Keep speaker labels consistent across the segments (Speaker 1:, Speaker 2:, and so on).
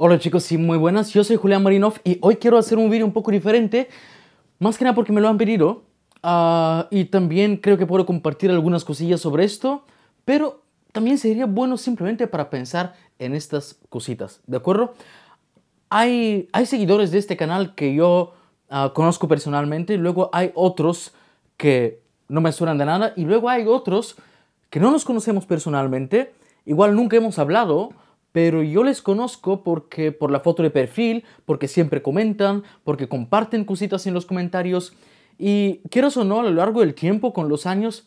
Speaker 1: Hola chicos y muy buenas, yo soy Julián Marinov y hoy quiero hacer un vídeo un poco diferente, más que nada porque me lo han pedido ah, y también creo que puedo compartir algunas cosillas sobre esto, pero también sería bueno simplemente para pensar en estas cositas, ¿de acuerdo? Hay, hay seguidores de este canal que yo ah, conozco personalmente, luego hay otros que no me suenan de nada y luego hay otros que no nos conocemos personalmente, igual nunca hemos hablado, pero yo les conozco porque por la foto de perfil, porque siempre comentan, porque comparten cositas en los comentarios y quiero o no, a lo largo del tiempo, con los años,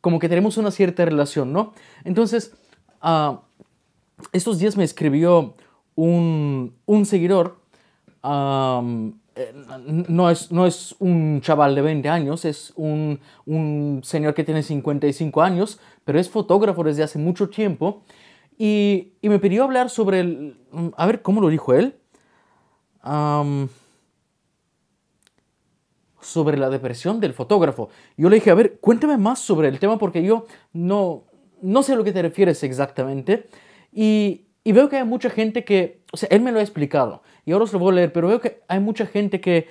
Speaker 1: como que tenemos una cierta relación, ¿no? Entonces, ah, estos días me escribió un, un seguidor, eh, no, es, no es un chaval de 20 años, es un, un señor que tiene 55 años, pero es fotógrafo desde hace mucho tiempo y, me pidió hablar sobre el... A ver, ¿cómo lo dijo él? sobre la depresión del fotógrafo. Yo le dije, a ver, cuéntame más sobre el tema porque yo no, no sé a lo que te refieres exactamente. Y, y veo que hay mucha gente que, o sea, él me lo ha explicado y ahora os lo voy a leer, pero veo que hay mucha gente que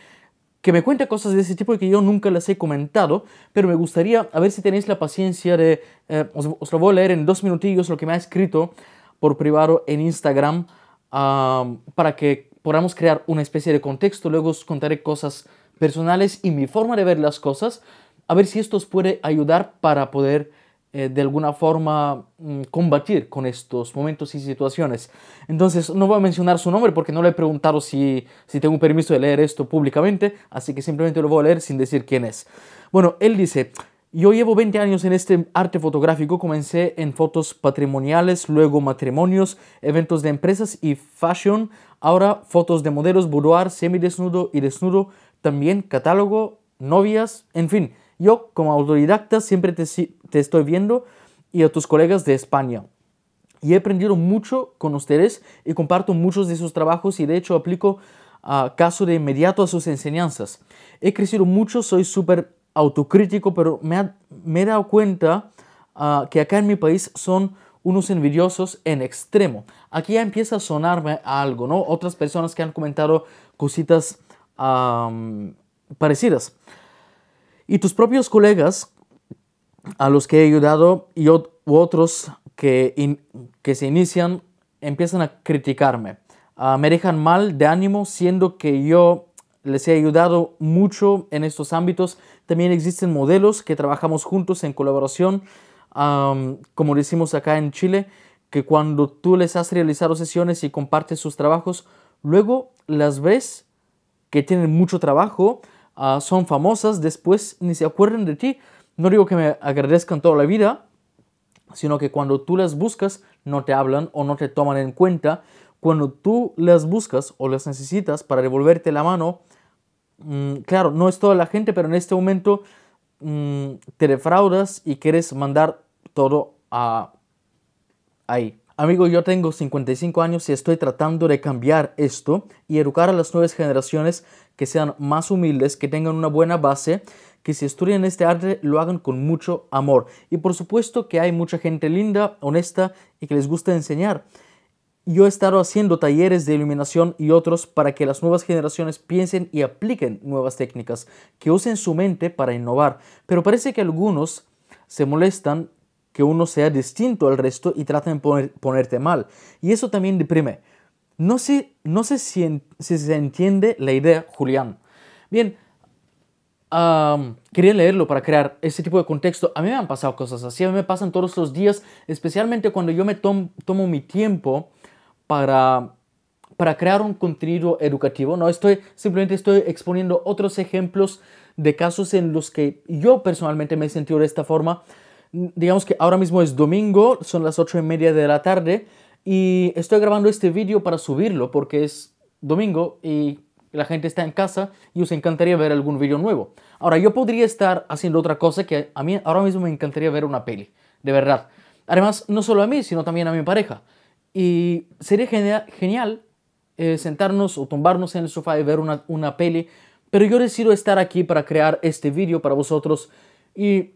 Speaker 1: que me cuente cosas de ese tipo que yo nunca las he comentado, pero me gustaría, a ver si tenéis la paciencia de, eh, os, lo voy a leer en dos minutillos lo que me ha escrito por privado en Instagram para que podamos crear una especie de contexto, luego os contaré cosas personales y mi forma de ver las cosas, a ver si esto os puede ayudar para poder eh, de alguna forma mm, combatir con estos momentos y situaciones. Entonces no voy a mencionar su nombre porque no le he preguntado si, si tengo permiso de leer esto públicamente, así que simplemente lo voy a leer sin decir quién es. Bueno, él dice, yo llevo 20 años en este arte fotográfico, comencé en fotos patrimoniales, luego matrimonios, eventos de empresas y fashion, ahora fotos de modelos, boudoir, semidesnudo y desnudo, también catálogo, novias, en fin. Yo como autodidacta siempre te, te estoy viendo y a tus colegas de España. Y he aprendido mucho con ustedes y comparto muchos de sus trabajos y de hecho aplico a ah, caso de inmediato a sus enseñanzas. He crecido mucho, soy súper autocrítico, pero me, me, he dado cuenta ah, que acá en mi país son unos envidiosos en extremo. Aquí ya empieza a sonarme algo, ¿no? Otras personas que han comentado cositas parecidas. Y tus propios colegas a los que he ayudado y otros que, se inician empiezan a criticarme. Ah, me dejan mal de ánimo siendo que yo les he ayudado mucho en estos ámbitos. También existen modelos que trabajamos juntos en colaboración, como decimos acá en Chile, que cuando tú les has realizado sesiones y compartes sus trabajos, luego las ves que tienen mucho trabajo, ah, son famosas, después ni se acuerdan de ti. No digo que me agradezcan toda la vida, sino que cuando tú las buscas no te hablan o no te toman en cuenta. Cuando tú las buscas o las necesitas para devolverte la mano, mm, claro, no es toda la gente, pero en este momento mm, te defraudas y quieres mandar todo a ahí. Amigo, yo tengo 55 años y estoy tratando de cambiar esto y educar a las nuevas generaciones que sean más humildes, que tengan una buena base que si estudian este arte lo hagan con mucho amor. Y por supuesto que hay mucha gente linda, honesta y que les gusta enseñar. Yo he estado haciendo talleres de iluminación y otros para que las nuevas generaciones piensen y apliquen nuevas técnicas, que usen su mente para innovar. Pero parece que algunos se molestan que uno sea distinto al resto y tratan de ponerte mal. Y eso también deprime. No sé, no si se entiende la idea, Julián. Bien, Um, quería leerlo para crear ese tipo de contexto. A mí me han pasado cosas así, a mí me pasan todos los días, especialmente cuando yo me tomo mi tiempo para, para crear un contenido educativo. No estoy, simplemente estoy exponiendo otros ejemplos de casos en los que yo personalmente me he sentido de esta forma. Digamos que ahora mismo es domingo, son las 8 y media de la tarde y estoy grabando este vídeo para subirlo porque es domingo y la gente está en casa y os encantaría ver algún video nuevo. Ahora, yo podría estar haciendo otra cosa que a mí ahora mismo me encantaría ver una peli, de verdad. Además, no solo a mí, sino también a mi pareja. Y sería genial eh, sentarnos o tumbarnos en el sofá y ver una, una peli, pero yo decido estar aquí para crear este video para vosotros y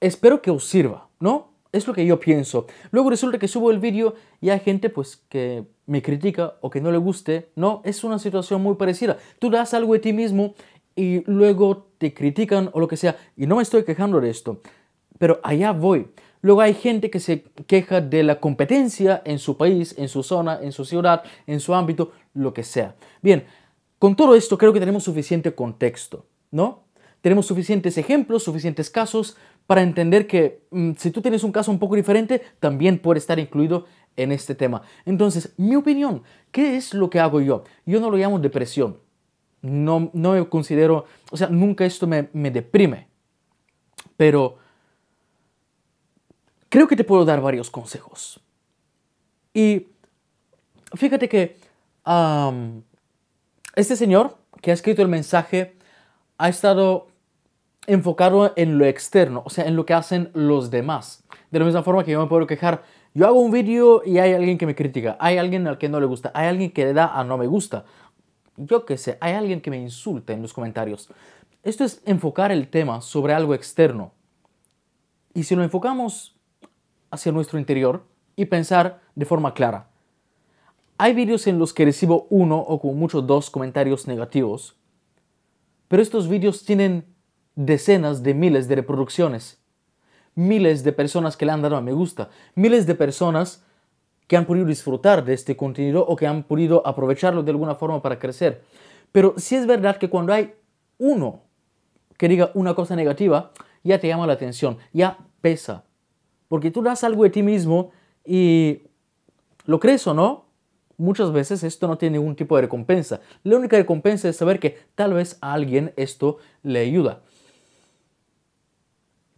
Speaker 1: espero que os sirva, ¿no? Es lo que yo pienso. Luego resulta que subo el vídeo y hay gente pues que me critica o que no le guste. No, es una situación muy parecida. Tú das algo de ti mismo y luego te critican o lo que sea. Y no me estoy quejando de esto. Pero allá voy. Luego hay gente que se queja de la competencia en su país, en su zona, en su ciudad, en su ámbito, lo que sea. Bien, con todo esto creo que tenemos suficiente contexto, ¿no? Tenemos suficientes ejemplos, suficientes casos, para entender que mm, si tú tienes un caso un poco diferente, también puede estar incluido en este tema. Entonces, mi opinión, ¿qué es lo que hago yo? Yo no lo llamo depresión. No, no considero, o sea, nunca esto me, deprime. Pero creo que te puedo dar varios consejos. Y fíjate que este señor que ha escrito el mensaje ha estado enfocarlo en lo externo, o sea, en lo que hacen los demás. De la misma forma que yo me puedo quejar, yo hago un vídeo y hay alguien que me critica, hay alguien al que no le gusta, hay alguien que le da a no me gusta, yo qué sé, hay alguien que me insulta en los comentarios. Esto es enfocar el tema sobre algo externo. Y si lo enfocamos hacia nuestro interior y pensar de forma clara. Hay vídeos en los que recibo uno o como mucho dos comentarios negativos, pero estos vídeos tienen decenas de miles de reproducciones, miles de personas que le han dado a me gusta, miles de personas que han podido disfrutar de este contenido o que han podido aprovecharlo de alguna forma para crecer. Pero si es verdad que cuando hay uno que diga una cosa negativa, ya te llama la atención, ya pesa. Porque tú das algo de ti mismo y lo crees o no, muchas veces esto no tiene ningún tipo de recompensa. La única recompensa es saber que tal vez a alguien esto le ayuda.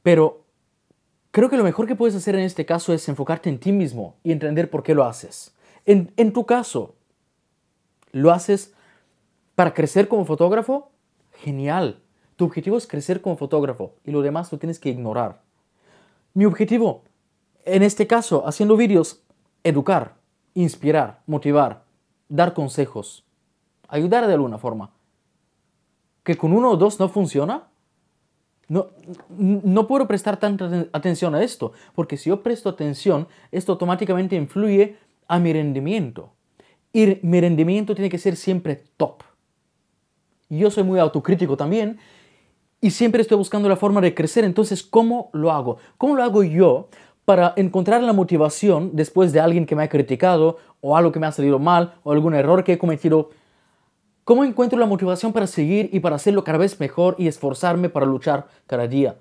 Speaker 1: Pero creo que lo mejor que puedes hacer en este caso es enfocarte en ti mismo y entender por qué lo haces. En, tu caso, ¿lo haces para crecer como fotógrafo? Genial. Tu objetivo es crecer como fotógrafo y lo demás lo tienes que ignorar. Mi objetivo, en este caso, haciendo vídeos, educar, inspirar, motivar, dar consejos, ayudar de alguna forma. ¿Que con uno o dos no funciona? No, no puedo prestar tanta atención a esto, porque si yo presto atención, esto automáticamente influye a mi rendimiento. Y mi rendimiento tiene que ser siempre top. Yo soy muy autocrítico también y siempre estoy buscando la forma de crecer. Entonces, ¿cómo lo hago? ¿Cómo lo hago yo para encontrar la motivación después de alguien que me ha criticado o algo que me ha salido mal o algún error que he cometido ¿Cómo encuentro la motivación para seguir y para hacerlo cada vez mejor y esforzarme para luchar cada día?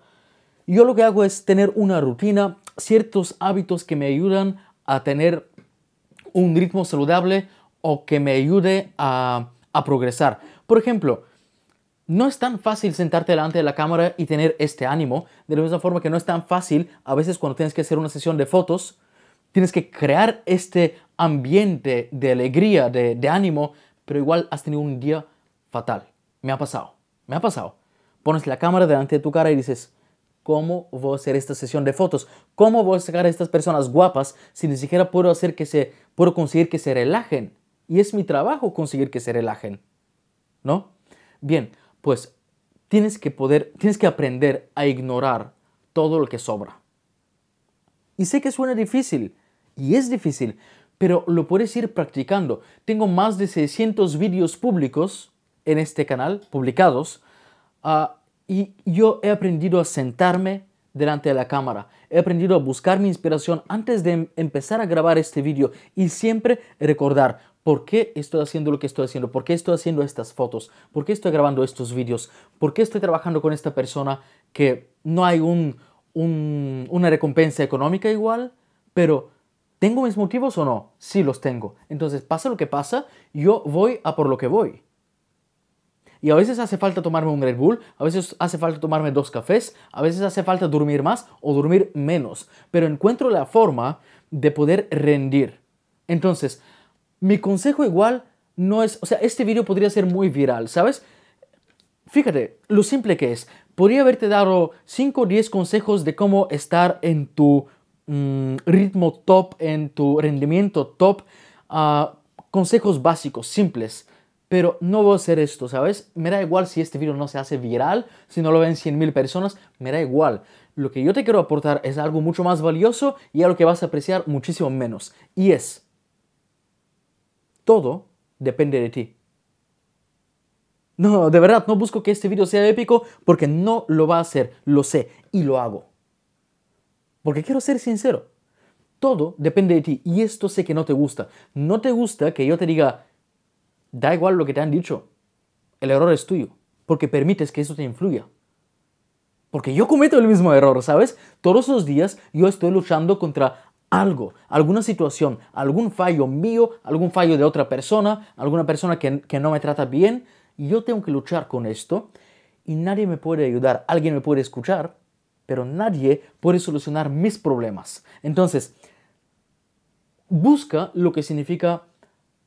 Speaker 1: Yo lo que hago es tener una rutina, ciertos hábitos que me ayudan a tener un ritmo saludable o que me ayude a, progresar. Por ejemplo, no es tan fácil sentarte delante de la cámara y tener este ánimo, de la misma forma que no es tan fácil a veces cuando tienes que hacer una sesión de fotos, tienes que crear este ambiente de alegría, de, de ánimo pero igual has tenido un día fatal. Me ha pasado, me ha pasado. Pones la cámara delante de tu cara y dices, ¿cómo voy a hacer esta sesión de fotos? ¿Cómo voy a sacar a estas personas guapas si ni siquiera puedo, hacer que se, puedo conseguir que se relajen? Y es mi trabajo conseguir que se relajen, ¿no? Bien, pues tienes que poder, tienes que aprender a ignorar todo lo que sobra. Y sé que suena difícil, y es difícil, pero lo puedes ir practicando. Tengo más de 600 vídeos públicos en este canal, publicados, ah, y yo he aprendido a sentarme delante de la cámara. He aprendido a buscar mi inspiración antes de em-, empezar a grabar este vídeo y siempre recordar por qué estoy haciendo lo que estoy haciendo, por qué estoy haciendo estas fotos, por qué estoy grabando estos vídeos, por qué estoy trabajando con esta persona que no hay una recompensa económica igual, pero ¿Tengo mis motivos o no? Sí, los tengo. Entonces, pasa lo que pasa, yo voy a por lo que voy. Y a veces hace falta tomarme un Red Bull, a veces hace falta tomarme dos cafés, a veces hace falta dormir más o dormir menos. Pero encuentro la forma de poder rendir. Entonces, mi consejo igual no es, o sea, este video podría ser muy viral, ¿sabes? Fíjate lo simple que es. Podría haberte dado 5 o 10 consejos de cómo estar en tu Mm, ritmo top, en tu rendimiento top, ah, consejos básicos, simples. Pero no voy a hacer esto, ¿sabes? Me da igual si este video no se hace viral, si no lo ven mil personas, me da igual. Lo que yo te quiero aportar es algo mucho más valioso y algo que vas a apreciar muchísimo menos. Y es, todo depende de ti. No, de verdad, no busco que este video sea épico porque no lo va a hacer, lo sé y lo hago. Porque quiero ser sincero, todo depende de ti y esto sé que no te gusta. No te gusta que yo te diga, da igual lo que te han dicho, el error es tuyo, porque permites que eso te influya. Porque yo cometo el mismo error, ¿sabes? Todos los días yo estoy luchando contra algo, alguna situación, algún fallo mío, algún fallo de otra persona, alguna persona que, que no me trata bien. yo tengo que luchar con esto y nadie me puede ayudar. Alguien me puede escuchar, pero nadie puede solucionar mis problemas. Entonces, busca lo que significa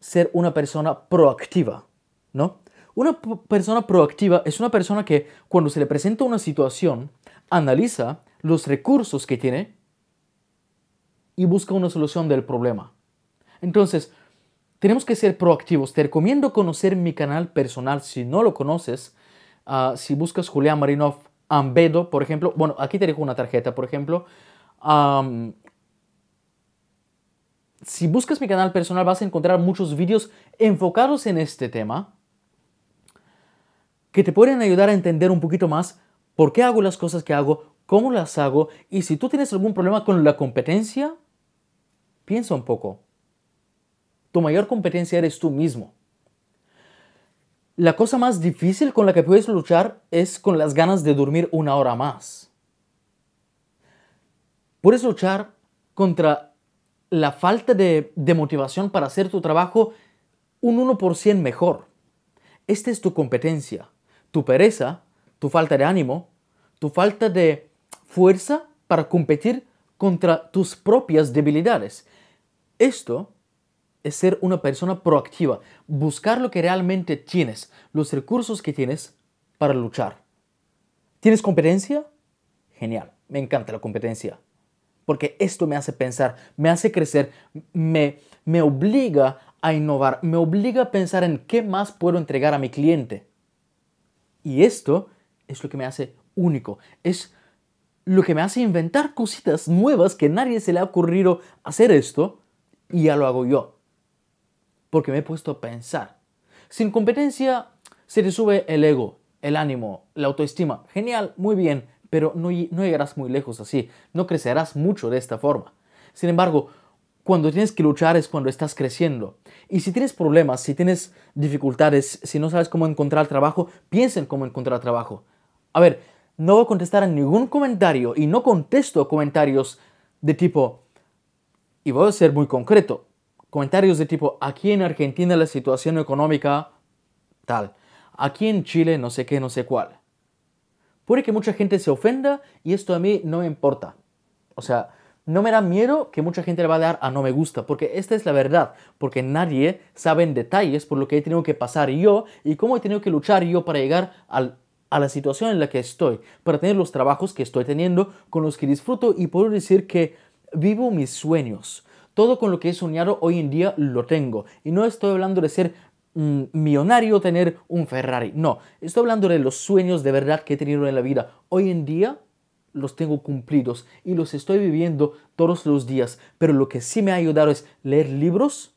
Speaker 1: ser una persona proactiva, ¿no? Una persona proactiva es una persona que cuando se le presenta una situación, analiza los recursos que tiene y busca una solución del problema. Entonces, tenemos que ser proactivos. Te recomiendo conocer mi canal personal si no lo conoces. Ah, si buscas Julián Marinov Ambedo, por ejemplo, bueno, aquí te dejo una tarjeta, por ejemplo. si buscas mi canal personal vas a encontrar muchos vídeos enfocados en este tema que te pueden ayudar a entender un poquito más por qué hago las cosas que hago, cómo las hago y si tú tienes algún problema con la competencia, piensa un poco. Tu mayor competencia eres tú mismo. La cosa más difícil con la que puedes luchar es con las ganas de dormir una hora más. Puedes luchar contra la falta de, motivación para hacer tu trabajo un 1% mejor. Esta es tu competencia, tu pereza, tu falta de ánimo, tu falta de fuerza para competir contra tus propias debilidades. Esto es ser una persona proactiva, buscar lo que realmente tienes, los recursos que tienes para luchar. ¿Tienes competencia? Genial, me encanta la competencia. Porque esto me hace pensar, me hace crecer, me, me obliga a innovar, me obliga a pensar en qué más puedo entregar a mi cliente. Y esto es lo que me hace único, es lo que me hace inventar cositas nuevas que nadie se le ha ocurrido hacer esto y ya lo hago yo porque me he puesto a pensar. Sin competencia se te sube el ego, el ánimo, la autoestima. Genial, muy bien, pero no, no llegarás muy lejos así, no crecerás mucho de esta forma. Sin embargo, cuando tienes que luchar es cuando estás creciendo. Y si tienes problemas, si tienes dificultades, si no sabes cómo encontrar trabajo, piensa en cómo encontrar trabajo. A ver, no voy a contestar a ningún comentario y no contesto comentarios de tipo, y voy a ser muy concreto, comentarios de tipo, aquí en Argentina la situación económica tal, aquí en Chile no sé qué, no sé cuál. Puede que mucha gente se ofenda y esto a mí no me importa. O sea, no me da miedo que mucha gente le va a dar a no me gusta, porque esta es la verdad, porque nadie sabe en detalles por lo que he tenido que pasar yo y cómo he tenido que luchar yo para llegar a la situación en la que estoy, para tener los trabajos que estoy teniendo, con los que disfruto y puedo decir que vivo mis sueños, todo con lo que he soñado hoy en día lo tengo. Y no estoy hablando de ser mm, millonario o tener un Ferrari. No, estoy hablando de los sueños de verdad que he tenido en la vida. Hoy en día los tengo cumplidos y los estoy viviendo todos los días. Pero lo que sí me ha ayudado es leer libros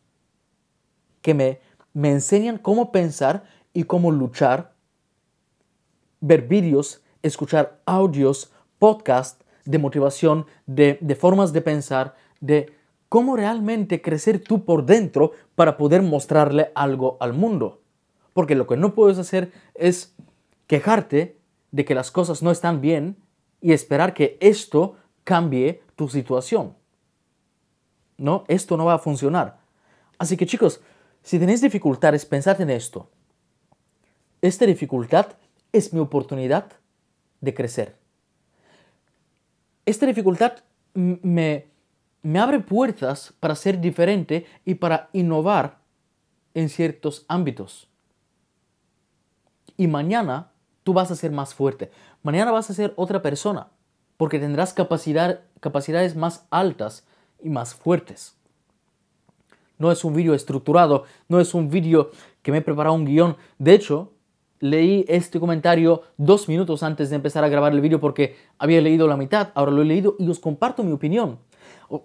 Speaker 1: que me, me enseñan cómo pensar y cómo luchar, ver vídeos, escuchar audios, podcasts de motivación, de formas de pensar, de cómo realmente crecer tú por dentro para poder mostrarle algo al mundo. Porque lo que no puedes hacer es quejarte de que las cosas no están bien y esperar que esto cambie tu situación. No, esto no va a funcionar. Así que chicos, si tenéis dificultades, pensad en esto. Esta dificultad es mi oportunidad de crecer. Esta dificultad me, me abre puertas para ser diferente y para innovar en ciertos ámbitos. Y mañana tú vas a ser más fuerte. Mañana vas a ser otra persona porque tendrás capacidades más altas y más fuertes. No es un vídeo estructurado, no es un vídeo que me he preparado un guión. De hecho, leí este comentario dos minutos antes de empezar a grabar el vídeo porque había leído la mitad, ahora lo he leído y os comparto mi opinión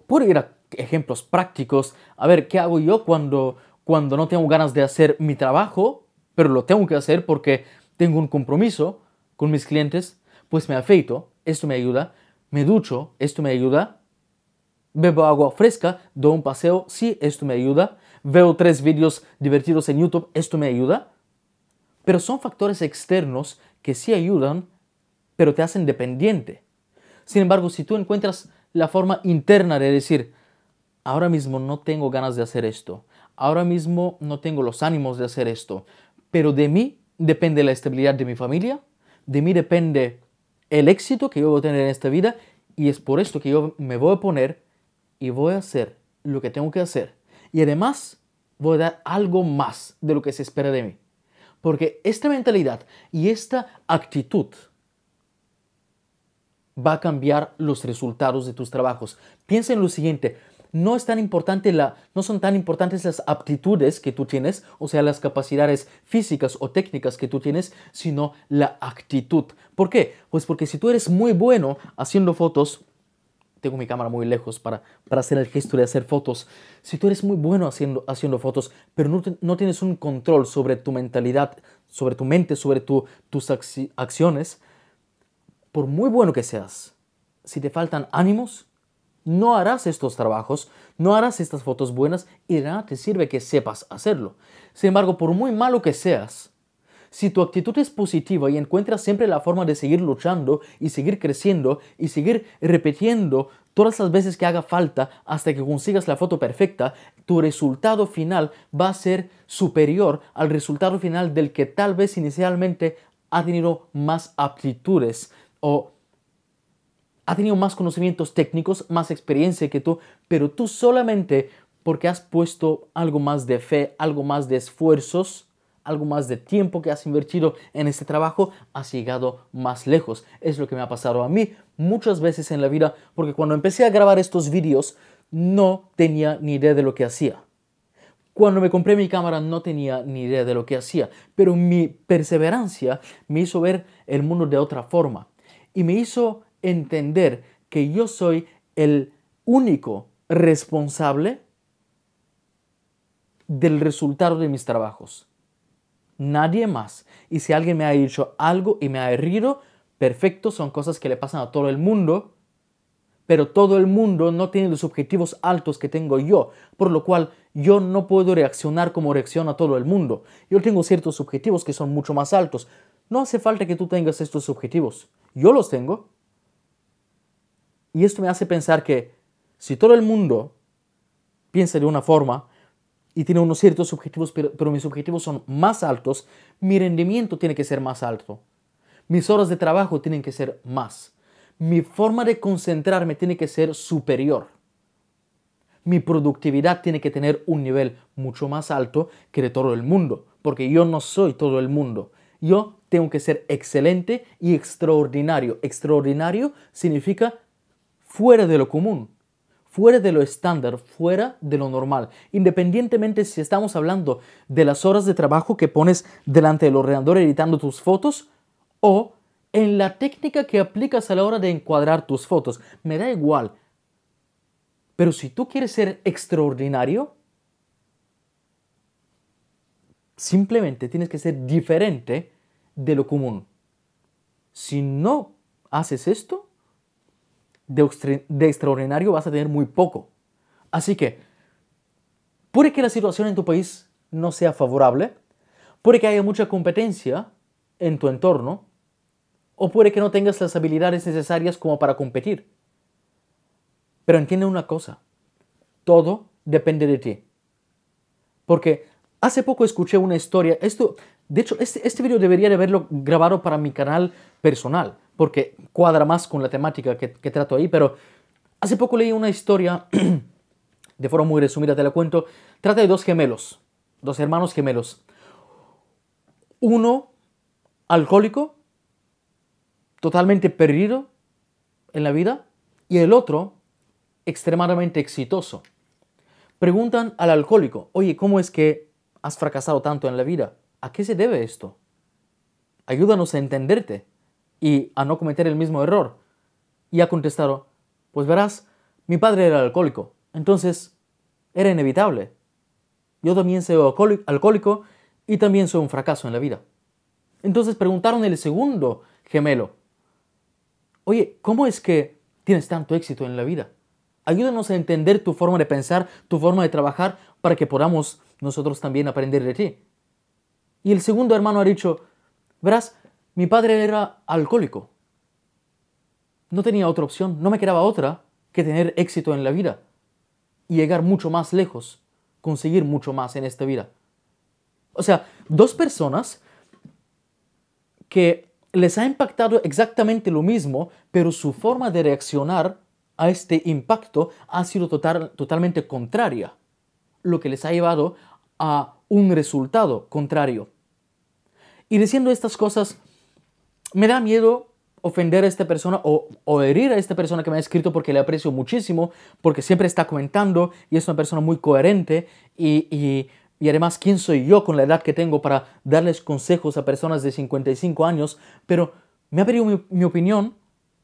Speaker 1: por ir a ejemplos prácticos, a ver, ¿qué hago yo cuando, cuando no tengo ganas de hacer mi trabajo, pero lo tengo que hacer porque tengo un compromiso con mis clientes? Pues me afeito, esto me ayuda, me ducho, esto me ayuda, bebo agua fresca, Do un paseo, sí, esto me ayuda, veo tres vídeos divertidos en YouTube, esto me ayuda. Pero son factores externos que sí ayudan, pero te hacen dependiente. Sin embargo, si tú encuentras la forma interna de decir, ahora mismo no tengo ganas de hacer esto, ahora mismo no tengo los ánimos de hacer esto, pero de mí depende la estabilidad de mi familia, de mí depende el éxito que yo voy a tener en esta vida y es por esto que yo me voy a poner y voy a hacer lo que tengo que hacer. Y además voy a dar algo más de lo que se espera de mí. Porque esta mentalidad y esta actitud va a cambiar los resultados de tus trabajos. Piensa en lo siguiente, no, es tan importante la, no son tan importantes las aptitudes que tú tienes, o sea, las capacidades físicas o técnicas que tú tienes, sino la actitud. ¿Por qué? Pues porque si tú eres muy bueno haciendo fotos, tengo mi cámara muy lejos para, para hacer el gesto de hacer fotos. Si tú eres muy bueno haciendo, haciendo fotos, pero no, no tienes un control sobre tu mentalidad, sobre tu mente, sobre tu, tus acciones, por muy bueno que seas, si te faltan ánimos, no harás estos trabajos, no harás estas fotos buenas y de nada te sirve que sepas hacerlo. Sin embargo, por muy malo que seas, si tu actitud es positiva y encuentras siempre la forma de seguir luchando y seguir creciendo y seguir repitiendo todas las veces que haga falta hasta que consigas la foto perfecta, tu resultado final va a ser superior al resultado final del que tal vez inicialmente ha tenido más aptitudes o ha tenido más conocimientos técnicos, más experiencia que tú, pero tú solamente porque has puesto algo más de fe, algo más de esfuerzos, algo más de tiempo que has invertido en este trabajo, has llegado más lejos. Es lo que me ha pasado a mí muchas veces en la vida, porque cuando empecé a grabar estos vídeos no tenía ni idea de lo que hacía. Cuando me compré mi cámara no tenía ni idea de lo que hacía, pero mi perseverancia me hizo ver el mundo de otra forma y me hizo entender que yo soy el único responsable del resultado de mis trabajos. Nadie más. Y si alguien me ha dicho algo y me ha herido, perfecto, son cosas que le pasan a todo el mundo, pero todo el mundo no tiene los objetivos altos que tengo yo, por lo cual yo no puedo reaccionar como reacciona todo el mundo. Yo tengo ciertos objetivos que son mucho más altos. No hace falta que tú tengas estos objetivos. Yo los tengo. Y esto me hace pensar que si todo el mundo piensa de una forma y tiene unos ciertos objetivos, pero, mis objetivos son más altos, mi rendimiento tiene que ser más alto. Mis horas de trabajo tienen que ser más. Mi forma de concentrarme tiene que ser superior mi productividad tiene que tener un nivel mucho más alto que de todo el mundo, porque yo no soy todo el mundo. Yo tengo que ser excelente y extraordinario. Extraordinario significa fuera de lo común, fuera de lo estándar, fuera de lo normal. Independientemente si estamos hablando de las horas de trabajo que pones delante del ordenador editando tus fotos o en la técnica que aplicas a la hora de encuadrar tus fotos. Me da igual. Pero si tú quieres ser extraordinario, simplemente tienes que ser diferente de lo común. Si no haces esto, de, extraordinario vas a tener muy poco. Así que, puede que la situación en tu país no sea favorable, puede que haya mucha competencia en tu entorno, o puede que no tengas las habilidades necesarias como para competir. Pero entiende una cosa, todo depende de ti. Porque hace poco escuché una historia, esto de hecho, este, este video debería de haberlo grabado para mi canal personal, porque cuadra más con la temática que, que trato ahí, pero hace poco leí una historia, de forma muy resumida te la cuento, trata de dos gemelos, dos hermanos gemelos. Uno alcohólico, totalmente perdido en la vida, y el otro extremadamente exitoso. Preguntan al alcohólico, oye, ¿cómo es que has fracasado tanto en la vida? ¿A qué se debe esto? Ayúdanos a entenderte y a no cometer el mismo error. Y ha contestado, pues verás, mi padre era alcohólico, entonces era inevitable. Yo también soy alcohólico y también soy un fracaso en la vida. Entonces preguntaron el segundo gemelo, oye, ¿cómo es que tienes tanto éxito en la vida? Ayúdanos a entender tu forma de pensar, tu forma de trabajar, para que podamos nosotros también aprender de ti. Y el segundo hermano ha dicho, verás, mi padre era alcohólico. No tenía otra opción, no me quedaba otra que tener éxito en la vida y llegar mucho más lejos, conseguir mucho más en esta vida. O sea, dos personas que les ha impactado exactamente lo mismo, pero su forma de reaccionar a este impacto ha sido total, totalmente contraria, lo que les ha llevado a un resultado contrario. Y diciendo estas cosas, me da miedo ofender a esta persona o, herir a esta persona que me ha escrito porque le aprecio muchísimo, porque siempre está comentando y es una persona muy coherente y, y, y, además, ¿quién soy yo con la edad que tengo para darles consejos a personas de 55 años? Pero me ha pedido mi, mi opinión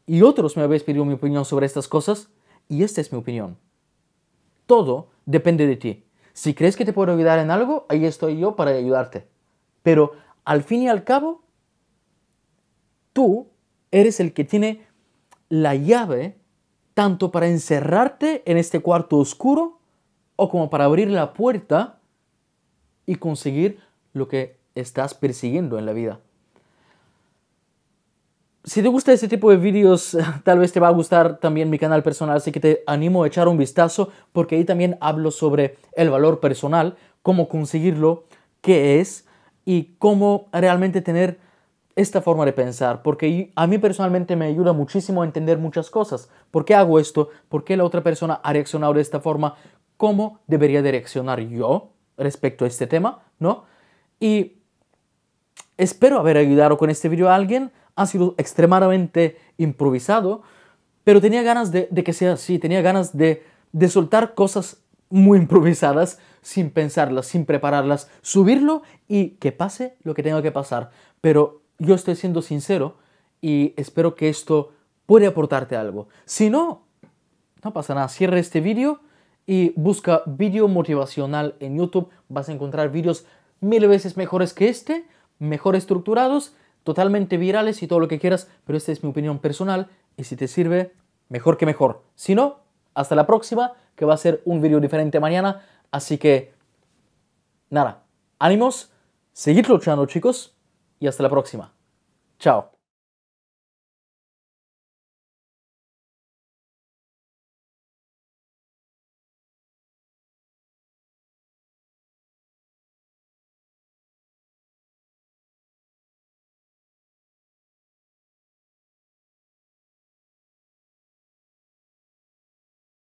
Speaker 1: y otros me habéis pedido mi opinión sobre estas cosas y esta es mi opinión. Todo depende de ti. Si crees que te puedo ayudar en algo, ahí estoy yo para ayudarte. Pero al fin y al cabo, tú eres el que tiene la llave tanto para encerrarte en este cuarto oscuro o como para abrir la puerta y conseguir lo que estás persiguiendo en la vida. Si te gusta este tipo de vídeos, tal vez te va a gustar también mi canal personal, así que te animo a echar un vistazo porque ahí también hablo sobre el valor personal, cómo conseguirlo, qué es, y cómo realmente tener esta forma de pensar, porque a mí personalmente me ayuda muchísimo a entender muchas cosas. ¿Por qué hago esto? ¿Por qué la otra persona ha reaccionado de esta forma? ¿Cómo debería de reaccionar yo respecto a este tema? ¿No? Y espero haber ayudado con este video a alguien. Ha sido extremadamente improvisado, pero tenía ganas de, que sea así, tenía ganas de, de soltar cosas muy improvisadas, sin pensarlas, sin prepararlas, subirlo y que pase lo que tenga que pasar. Pero yo estoy siendo sincero y espero que esto puede aportarte algo. Si no, no pasa nada, cierra este vídeo y busca vídeo motivacional en YouTube, vas a encontrar vídeos mil veces mejores que este, mejor estructurados, totalmente virales y todo lo que quieras, pero esta es mi opinión personal y si te sirve, mejor que mejor. Si no, hasta la próxima, que va a ser un vídeo diferente mañana. Así que, nada, ánimos, seguid luchando chicos y hasta la próxima. Chao.